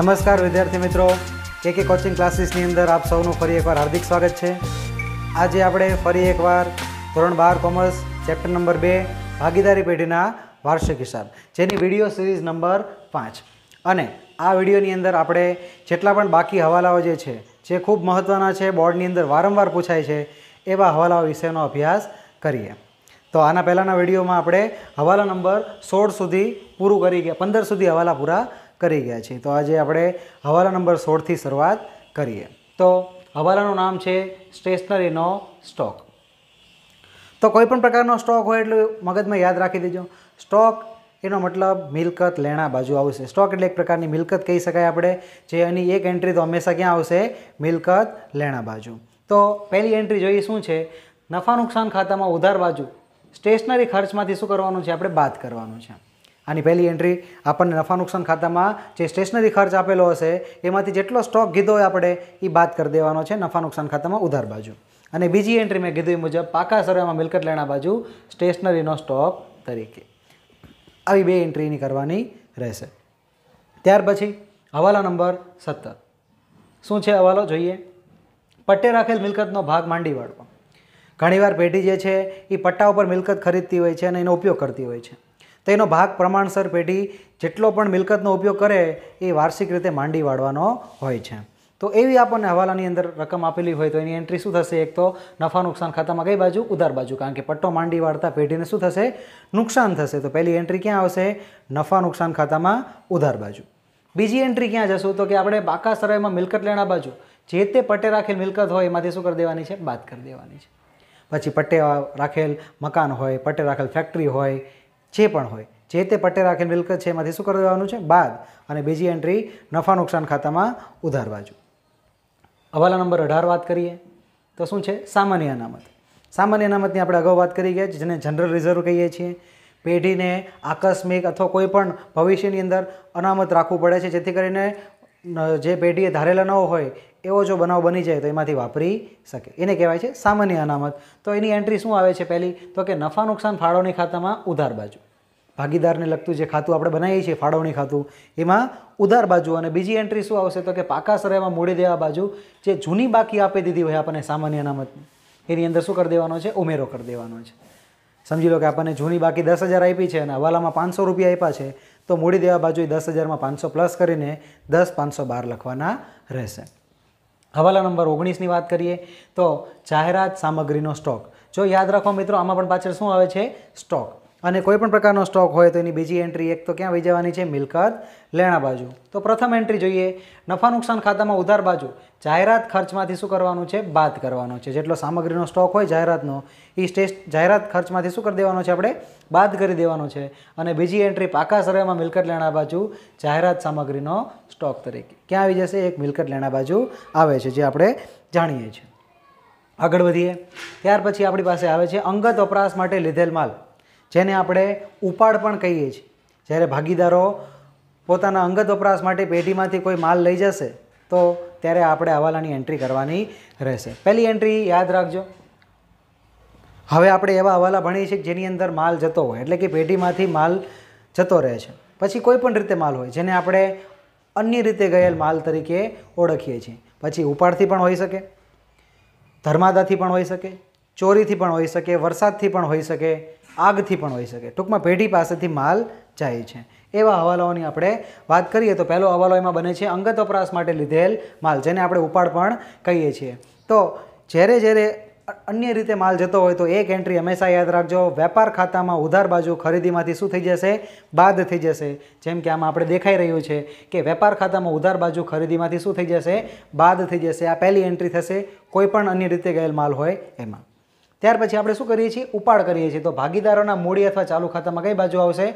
નમસ્કાર વિદ્યાર્થી મિત્રો કે કોચિંગ ક્લાસીસની અંદર આપ સૌનું ફરી એકવાર હાર્દિક સ્વાગત છે આજે આપણે ફરી એકવાર ધોરણ બાર કોમર્સ ચેપ્ટર નંબર બે ભાગીદારી પેઢીના વાર્ષિક હિસાબ જેની વિડીયો સિરીઝ નંબર પાંચ અને આ વિડીયોની અંદર આપણે જેટલા પણ બાકી હવાલાઓ જે છે જે ખૂબ મહત્ત્વના છે બોર્ડની અંદર વારંવાર પૂછાય છે એવા હવાલાઓ વિશેનો અભ્યાસ કરીએ તો આના પહેલાંના વિડીયોમાં આપણે હવાલા નંબર સોળ સુધી પૂરું કરી ગયા પંદર સુધી હવાલા પૂરા કરી ગયા છીએ તો આજે આપણે હવાલા નંબર સોળથી શરૂઆત કરીએ તો હવાલાનું નામ છે સ્ટેશનરીનો સ્ટોક તો કોઈ પણ પ્રકારનો સ્ટોક હોય એટલે મગજમાં યાદ રાખી દેજો સ્ટોક એનો મતલબ મિલકત લેણા બાજુ આવશે સ્ટોક એટલે એક પ્રકારની મિલકત કહી શકાય આપણે જે એની એક એન્ટ્રી તો હંમેશા ક્યાં આવશે મિલકત લેણા બાજુ તો પહેલી એન્ટ્રી જોઈએ શું છે નફા નુકસાન ખાતામાં ઉધાર બાજુ સ્ટેશનરી ખર્ચમાંથી શું કરવાનું છે આપણે બાદ કરવાનું છે આની પહેલી એન્ટ્રી આપણને નફા નુકસાન ખાતામાં જે સ્ટેશનરી ખર્ચ આપેલો હશે એમાંથી જેટલો સ્ટોક કીધો હોય આપણે એ બાદ કરી દેવાનો છે નફા નુકસાન ખાતામાં ઉધાર બાજુ અને બીજી એન્ટ્રી મેં કીધું એ મુજબ પાકા સરવામાં મિલકત લેણા બાજુ સ્ટેશનરીનો સ્ટોક તરીકે આવી બે એન્ટ્રીની કરવાની રહેશે ત્યાર પછી હવાલા નંબર સત્તર શું છે હવાલો જોઈએ પટ્ટે રાખેલ મિલકતનો ભાગ માંડી વાળવો ઘણીવાર પેઢી જે છે એ પટ્ટા ઉપર મિલકત ખરીદતી હોય છે અને એનો ઉપયોગ કરતી હોય છે તેનો ભાગ પ્રમાણસર પેઢી જેટલો પણ મિલકતનો ઉપયોગ કરે એ વાર્ષિક રીતે માંડી વાળવાનો હોય છે તો એવી આપણને હવાલાની અંદર રકમ આપેલી હોય તો એની એન્ટ્રી શું થશે એક તો નફા નુકસાન ખાતામાં કઈ બાજુ ઉધાર બાજુ કારણ કે પટ્ટો માંડી વાળતા પેઢીને શું થશે નુકસાન થશે તો પહેલી એન્ટ્રી ક્યાં આવશે નફા નુકસાન ખાતામાં ઉધાર બાજુ બીજી એન્ટ્રી ક્યાં જશું તો કે આપણે બાકા સરાયમાં મિલકત લેણા બાજુ જે તે પટ્ટે રાખેલ મિલકત હોય એમાંથી શું કરી દેવાની છે બાદ કરી દેવાની છે પછી પટ્ટે રાખેલ મકાન હોય પટ્ટે રાખેલ ફેક્ટરી હોય જે પણ હોય જે તે પટ્ટે રાખેલ મિલકત છે એમાંથી શું કરી દેવાનું છે બાદ અને બીજી એન્ટ્રી નફા નુકસાન ખાતામાં ઉધાર હવાલા નંબર અઢાર વાત કરીએ તો શું છે સામાન્ય અનામત સામાન્ય અનામતની આપણે અગાઉ વાત કરી ગયા જેને જનરલ રિઝર્વ કહીએ છીએ પેઢીને આકસ્મિક અથવા કોઈ પણ ભવિષ્યની અંદર અનામત રાખવું પડે છે જેથી કરીને જે પેઢીએ ધારેલા ન હોય એવો જો બનાવ બની જાય તો એમાંથી વાપરી શકે એને કહેવાય છે સામાન્ય અનામત તો એની એન્ટ્રી શું આવે છે પહેલી તો કે નફા નુકસાન ફાળવણી ખાતામાં ઉધાર બાજુ ભાગીદારને લગતું જે ખાતું આપણે બનાવીએ છીએ ફાળવણી ખાતું એમાં ઉધાર બાજુ અને બીજી એન્ટ્રી શું આવશે તો કે પાકા સરાઈમાં મૂડી દેવા બાજુ જે જૂની બાકી આપી દીધી હોય આપણને સામાન્ય અનામતની એની અંદર શું કરી દેવાનો છે ઉમેરો કરી દેવાનો છે સમજી લો કે આપણને જૂની બાકી દસ હજાર આપી છે અને હવાલામાં પાંચસો રૂપિયા આપ્યા છે તો મૂડી દેવા બાજુ દસ હજારમાં પાંચસો પ્લસ કરીને દસ પાંચસો બાર લખવાના રહેશે હવાલા નંબર ઓગણીસની વાત કરીએ તો જાહેરાત સામગ્રીનો સ્ટોક જો યાદ રાખો મિત્રો આમાં પણ પાછળ શું આવે છે સ્ટોક અને કોઈપણ પ્રકારનો સ્ટોક હોય તો એની બીજી એન્ટ્રી એક તો ક્યાં વહી જવાની છે મિલકત લેણા બાજુ તો પ્રથમ એન્ટ્રી જોઈએ નફા નુકસાન ખાતામાં ઉધાર બાજુ જાહેરાત ખર્ચમાંથી શું કરવાનું છે બાદ કરવાનો છે જેટલો સામગ્રીનો સ્ટોક હોય જાહેરાતનો એ સ્ટેટ જાહેરાત ખર્ચમાંથી શું કરી દેવાનો છે આપણે બાદ કરી દેવાનો છે અને બીજી એન્ટ્રી પાકા સર્વેમાં મિલકત લેણા બાજુ જાહેરાત સામગ્રીનો સ્ટોક તરીકે ક્યાં આવી જશે એક મિલકત લેણા બાજુ આવે છે જે આપણે જાણીએ છીએ આગળ વધીએ ત્યાર પછી આપણી પાસે આવે છે અંગત વપરાશ માટે લીધેલ માલ જેને આપણે ઉપાડ પણ કહીએ છીએ જ્યારે ભાગીદારો પોતાના અંગત વપરાશ માટે પેઢીમાંથી કોઈ માલ લઈ જશે તો ત્યારે આપણે હવાલાની એન્ટ્રી કરવાની રહેશે પહેલી એન્ટ્રી યાદ રાખજો હવે આપણે એવા હવાલા ભણીએ છીએ જેની અંદર માલ જતો હોય એટલે કે પેઢીમાંથી માલ જતો રહે છે પછી કોઈ પણ રીતે માલ હોય જેને આપણે અન્ય રીતે ગયેલ માલ તરીકે ઓળખીએ છીએ પછી ઉપાડથી પણ હોઈ શકે ધર્માદાથી પણ હોઈ શકે ચોરીથી પણ હોઈ શકે વરસાદથી પણ હોઈ શકે આગથી પણ હોઈ શકે ટૂંકમાં પેઢી પાસેથી માલ જાય છે એવા હવાલાઓની આપણે વાત કરીએ તો પહેલો હવાલો એમાં બને છે અંગત વપરાશ માટે લીધેલ માલ જેને આપણે ઉપાડ પણ કહીએ છીએ તો જ્યારે જ્યારે અન્ય રીતે માલ જતો હોય તો એક એન્ટ્રી હંમેશા યાદ રાખજો વેપાર ખાતામાં ઉધાર બાજુ ખરીદીમાંથી શું થઈ જશે બાદ થઈ જશે જેમ કે આમાં આપણે દેખાઈ રહ્યું છે કે વેપાર ખાતામાં ઉધાર બાજુ ખરીદીમાંથી શું થઈ જશે બાદ થઈ જશે આ પહેલી એન્ટ્રી થશે કોઈ પણ અન્ય રીતે ગયેલ માલ હોય એમાં ત્યાર પછી આપણે શું કરીએ છીએ ઉપાડ કરીએ છીએ તો ભાગીદારોના મૂડી અથવા ચાલુ ખાતામાં કઈ બાજુ આવશે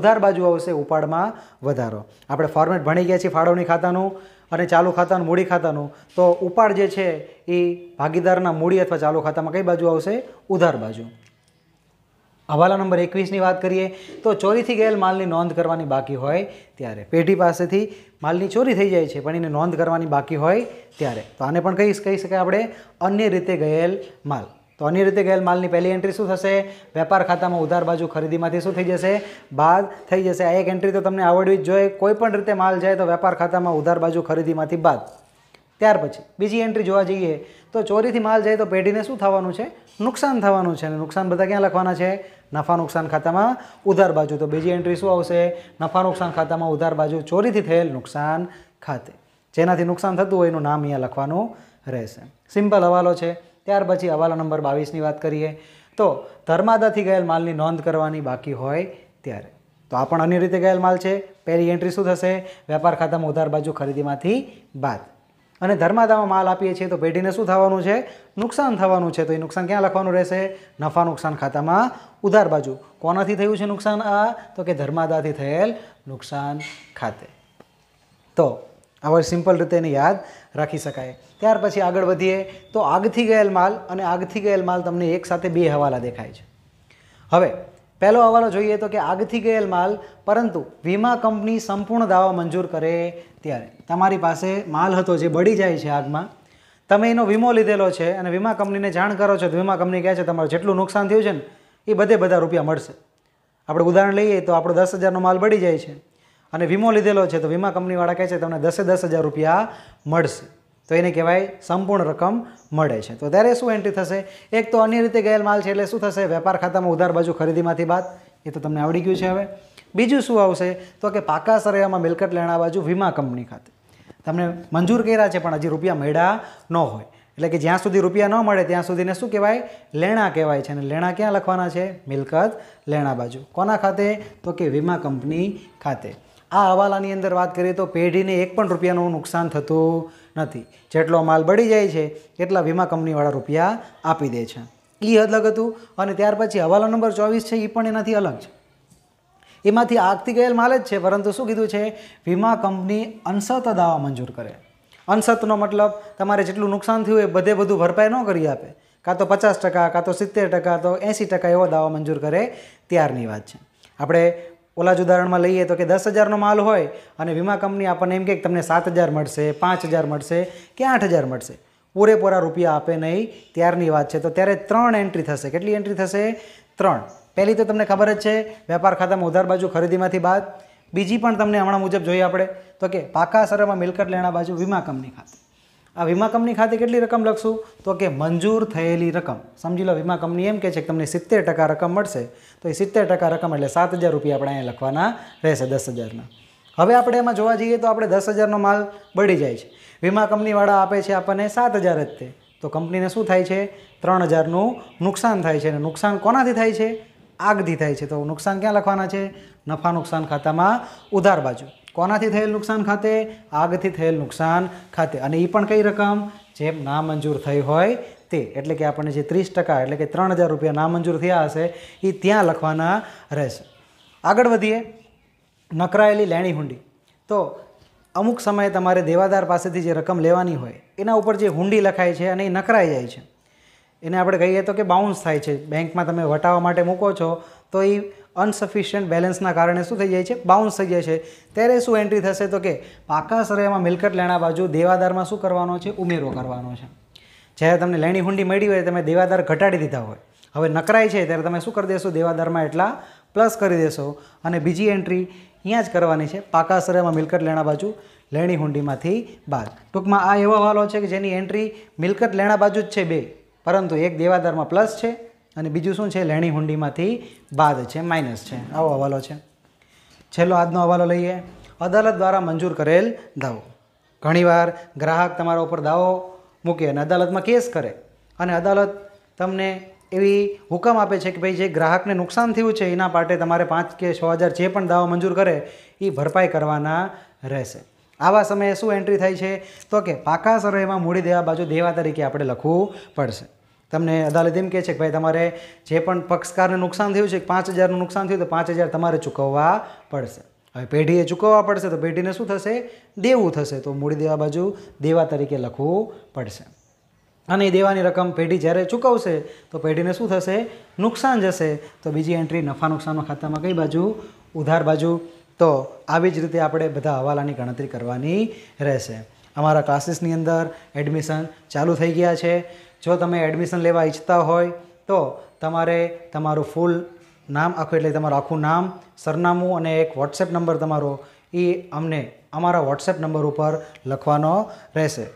ઉધાર બાજુ આવશે ઉપાડમાં વધારો આપણે ફોર્મેટ ભણી ગયા છીએ ફાળવણી ખાતાનું અને ચાલુ ખાતાનું મૂડી ખાતાનું તો ઉપાડ જે છે એ ભાગીદારના મૂડી અથવા ચાલુ ખાતામાં કઈ બાજુ આવશે ઉધાર બાજુ હવાલા નંબર એકવીસની વાત કરીએ તો ચોરીથી ગયેલ માલની નોંધ કરવાની બાકી હોય ત્યારે પેઢી પાસેથી માલની ચોરી થઈ જાય છે પણ એને નોંધ કરવાની બાકી હોય ત્યારે તો આને પણ કહી કહી શકાય આપણે અન્ય રીતે ગયેલ માલ તો આની રીતે ગયેલ માલની પહેલી એન્ટ્રી શું થશે વેપાર ખાતામાં ઉધાર બાજુ ખરીદીમાંથી શું થઈ જશે બાદ થઈ જશે આ એક એન્ટ્રી તો તમને આવડવી જ જોઈએ કોઈ પણ રીતે માલ જાય તો વેપાર ખાતામાં ઉધાર બાજુ ખરીદીમાંથી બાદ ત્યાર પછી બીજી એન્ટ્રી જોવા જઈએ તો ચોરીથી માલ જાય તો પેઢીને શું થવાનું છે નુકસાન થવાનું છે અને નુકસાન બધા ક્યાં લખવાના છે નફા નુકસાન ખાતામાં ઉધાર બાજુ તો બીજી એન્ટ્રી શું આવશે નફા નુકસાન ખાતામાં ઉધાર બાજુ ચોરીથી થયેલ નુકસાન ખાતે જેનાથી નુકસાન થતું હોય એનું નામ અહીંયા લખવાનું રહેશે સિમ્પલ હવાલો છે ત્યાર પછી હવાલા નંબર બાવીસની વાત કરીએ તો ધર્માદાથી ગયેલ માલની નોંધ કરવાની બાકી હોય ત્યારે તો આ પણ અન્ય રીતે ગયેલ માલ છે પહેલી એન્ટ્રી શું થશે વેપાર ખાતામાં ઉધાર બાજુ ખરીદીમાંથી બાદ અને ધર્માદામાં માલ આપીએ છીએ તો પેઢીને શું થવાનું છે નુકસાન થવાનું છે તો એ નુકસાન ક્યાં લખવાનું રહેશે નફા નુકસાન ખાતામાં ઉધાર બાજુ કોનાથી થયું છે નુકસાન આ તો કે ધર્માદાથી થયેલ નુકસાન ખાતે તો આવા સિમ્પલ રીતે એને યાદ રાખી શકાય ત્યાર પછી આગળ વધીએ તો આગથી ગયેલ માલ અને આગથી ગયેલ માલ તમને એકસાથે બે હવાલા દેખાય છે હવે પહેલો હવાલો જોઈએ તો કે આગથી ગયેલ માલ પરંતુ વીમા કંપની સંપૂર્ણ દાવા મંજૂર કરે ત્યારે તમારી પાસે માલ હતો જે બળી જાય છે આગમાં તમે એનો વીમો લીધેલો છે અને વીમા કંપનીને જાણ કરો છો તો વીમા કંપની કહે છે તમારું જેટલું નુકસાન થયું છે ને એ બધે બધા રૂપિયા મળશે આપણે ઉદાહરણ લઈએ તો આપણો દસ હજારનો માલ બળી જાય છે અને વીમો લીધેલો છે તો વીમા કંપનીવાળા કહે છે તમને દસે દસ હજાર રૂપિયા મળશે તો એને કહેવાય સંપૂર્ણ રકમ મળે છે તો ત્યારે શું એન્ટ્રી થશે એક તો અન્ય રીતે ગયેલ માલ છે એટલે શું થશે વેપાર ખાતામાં ઉધાર બાજુ ખરીદીમાંથી બાદ એ તો તમને આવડી ગયું છે હવે બીજું શું આવશે તો કે પાકા સરેયામાં મિલકત લેણા બાજુ વીમા કંપની ખાતે તમને મંજૂર કર્યા છે પણ હજી રૂપિયા મળ્યા ન હોય એટલે કે જ્યાં સુધી રૂપિયા ન મળે ત્યાં સુધીને શું કહેવાય લેણા કહેવાય છે અને લેણા ક્યાં લખવાના છે મિલકત લેણા બાજુ કોના ખાતે તો કે વીમા કંપની ખાતે આ હવાલાની અંદર વાત કરીએ તો પેઢીને એક પણ રૂપિયાનું નુકસાન થતું નથી જેટલો માલ બળી જાય છે એટલા વીમા કંપનીવાળા રૂપિયા આપી દે છે એ અલગ હતું અને ત્યાર પછી હવાલા નંબર ચોવીસ છે એ પણ એનાથી અલગ છે એમાંથી આગતી ગયેલ માલ જ છે પરંતુ શું કીધું છે વીમા કંપની અંશત દાવા મંજૂર કરે અંશતનો મતલબ તમારે જેટલું નુકસાન થયું એ બધે બધું ભરપાઈ ન કરી આપે કાં તો પચાસ ટકા કાં તો સિત્તેર ટકા તો એંસી ટકા એવો દાવા મંજૂર કરે ત્યારની વાત છે આપણે ઓલા જ ઉદાહરણમાં લઈએ તો કે દસ હજારનો માલ હોય અને વીમા કંપની આપણને એમ કે તમને સાત હજાર મળશે પાંચ હજાર મળશે કે આઠ હજાર મળશે પૂરેપૂરા રૂપિયા આપે નહીં ત્યારની વાત છે તો ત્યારે ત્રણ એન્ટ્રી થશે કેટલી એન્ટ્રી થશે ત્રણ પહેલી તો તમને ખબર જ છે વેપાર ખાતામાં ઉધાર બાજુ ખરીદીમાંથી બાદ બીજી પણ તમને હમણાં મુજબ જોઈએ આપણે તો કે પાકા સરામાં મિલકત લેણા બાજુ વીમા કંપની ખાતે આ વીમા કંપની ખાતે કેટલી રકમ લખશું તો કે મંજૂર થયેલી રકમ સમજી લો વીમા કંપની એમ કહે છે કે તમને સિત્તેર ટકા રકમ મળશે તો એ સિત્તેર ટકા રકમ એટલે સાત હજાર રૂપિયા આપણે અહીંયા લખવાના રહેશે દસ હજારના હવે આપણે એમાં જોવા જઈએ તો આપણે દસ હજારનો માલ બળી જાય છે વીમા કંપનીવાળા આપે છે આપણને સાત હજાર જ તે તો કંપનીને શું થાય છે ત્રણ હજારનું નુકસાન થાય છે અને નુકસાન કોનાથી થાય છે આગથી થાય છે તો નુકસાન ક્યાં લખવાના છે નફા નુકસાન ખાતામાં ઉધાર બાજુ કોનાથી થયેલ નુકસાન ખાતે આગથી થયેલ નુકસાન ખાતે અને એ પણ કઈ રકમ જે નામંજૂર થઈ હોય તે એટલે કે આપણને જે ત્રીસ ટકા એટલે કે ત્રણ હજાર રૂપિયા નામંજૂર થયા હશે એ ત્યાં લખવાના રહેશે આગળ વધીએ નકરાયેલી લેણી હુંડી તો અમુક સમયે તમારે દેવાદાર પાસેથી જે રકમ લેવાની હોય એના ઉપર જે હુંડી લખાય છે અને એ નકરાઈ જાય છે એને આપણે કહીએ તો કે બાઉન્સ થાય છે બેંકમાં તમે વટાવવા માટે મૂકો છો તો એ અનસફિશિયન્ટ બેલેન્સના કારણે શું થઈ જાય છે બાઉન્સ થઈ જાય છે ત્યારે શું એન્ટ્રી થશે તો કે પાકા સરાયમાં મિલકત લેણા બાજુ દેવાદારમાં શું કરવાનો છે ઉમેરો કરવાનો છે જ્યારે તમને લેણી હુંડી મળી હોય તમે દેવાદાર ઘટાડી દીધા હોય હવે નકરાય છે ત્યારે તમે શું કરી દેશો દેવાદારમાં એટલા પ્લસ કરી દેશો અને બીજી એન્ટ્રી અહીંયા જ કરવાની છે પાકા સરાયમાં મિલકત લેણા બાજુ લેણી હુંડીમાંથી બાદ ટૂંકમાં આ એવો હવાલો છે કે જેની એન્ટ્રી મિલકત લેણા બાજુ જ છે બે પરંતુ એક દેવાદારમાં પ્લસ છે અને બીજું શું છે લેણી હુંડીમાંથી બાદ છે માઇનસ છે આવો હવાલો છે છેલ્લો આજનો હવાલો લઈએ અદાલત દ્વારા મંજૂર કરેલ દાવો ઘણીવાર ગ્રાહક તમારા ઉપર દાવો મૂકે અને અદાલતમાં કેસ કરે અને અદાલત તમને એવી હુકમ આપે છે કે ભાઈ જે ગ્રાહકને નુકસાન થયું છે એના માટે તમારે પાંચ કે છ હજાર જે પણ દાવો મંજૂર કરે એ ભરપાઈ કરવાના રહેશે આવા સમયે શું એન્ટ્રી થાય છે તો કે પાકા સર્વેમાં મૂડી દેવા બાજુ દેવા તરીકે આપણે લખવું પડશે તમને અદાલત એમ કહે છે કે ભાઈ તમારે જે પણ પક્ષકારને નુકસાન થયું છે પાંચ હજારનું નુકસાન થયું તો પાંચ હજાર તમારે ચૂકવવા પડશે હવે પેઢીએ ચૂકવવા પડશે તો પેઢીને શું થશે દેવું થશે તો મૂડી દેવા બાજુ દેવા તરીકે લખવું પડશે અને એ દેવાની રકમ પેઢી જ્યારે ચૂકવશે તો પેઢીને શું થશે નુકસાન જશે તો બીજી એન્ટ્રી નફા નુકસાનના ખાતામાં કઈ બાજુ ઉધાર બાજુ તો આવી જ રીતે આપણે બધા હવાલાની ગણતરી કરવાની રહેશે અમારા ક્લાસીસની અંદર એડમિશન ચાલુ થઈ ગયા છે જો તમે એડમિશન લેવા ઈચ્છતા હોય તો તમારે તમારું ફૂલ નામ આખું એટલે તમારું આખું નામ સરનામું અને એક વોટ્સએપ નંબર તમારો એ અમને અમારા વોટ્સએપ નંબર ઉપર લખવાનો રહેશે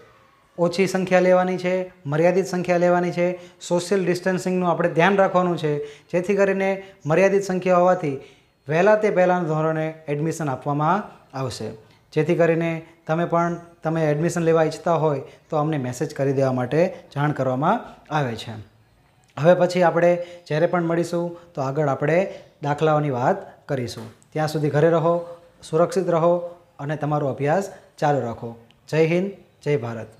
ઓછી સંખ્યા લેવાની છે મર્યાદિત સંખ્યા લેવાની છે સોશિયલ ડિસ્ટન્સિંગનું આપણે ધ્યાન રાખવાનું છે જેથી કરીને મર્યાદિત સંખ્યા હોવાથી વહેલા તે પહેલાંના ધોરણે એડમિશન આપવામાં આવશે જેથી કરીને તમે પણ તમે એડમિશન લેવા ઈચ્છતા હોય તો અમને મેસેજ કરી દેવા માટે જાણ કરવામાં આવે છે હવે પછી આપણે જ્યારે પણ મળીશું તો આગળ આપણે દાખલાઓની વાત કરીશું ત્યાં સુધી ઘરે રહો સુરક્ષિત રહો અને તમારો અભ્યાસ ચાલુ રાખો જય હિન્દ જય ભારત